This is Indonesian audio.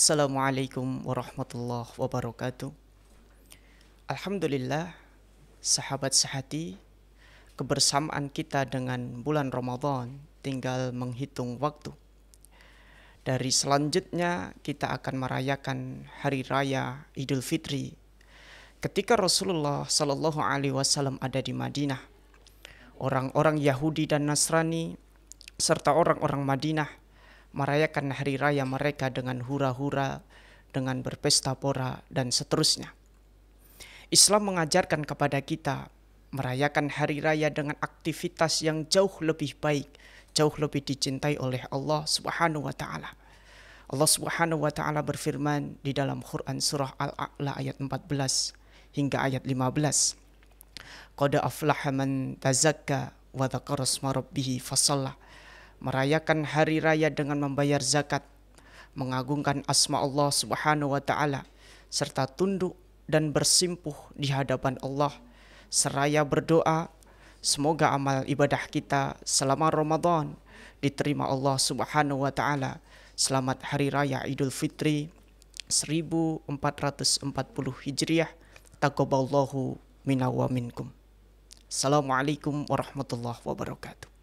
Assalamualaikum warahmatullahi wabarakatuh. Alhamdulillah, sahabat sehati, kebersamaan kita dengan bulan Ramadan tinggal menghitung waktu. Dari selanjutnya kita akan merayakan hari raya Idul Fitri. Ketika Rasulullah Shallallahu alaihi wasallam ada di Madinah, orang-orang Yahudi dan Nasrani serta orang-orang Madinah merayakan hari raya mereka dengan hura-hura, dengan berpesta pora, dan seterusnya. Islam mengajarkan kepada kita merayakan hari raya dengan aktivitas yang jauh lebih baik, jauh lebih dicintai oleh Allah Subhanahu wa taala. Allah Subhanahu wa taala berfirman di dalam Quran surah Al-A'la ayat 14 hingga ayat 15. Qad aflaha man tazakka wa dzakara rabbih fasalla merayakan hari raya dengan membayar zakat, mengagungkan asma Allah Subhanahu wa taala serta tunduk dan bersimpuh di hadapan Allah seraya berdoa semoga amal ibadah kita selama Ramadan diterima Allah Subhanahu wa taala. Selamat hari raya Idul Fitri 1440 Hijriah. Taqabbalallahu minna wa minkum. Assalamualaikum warahmatullahi wabarakatuh.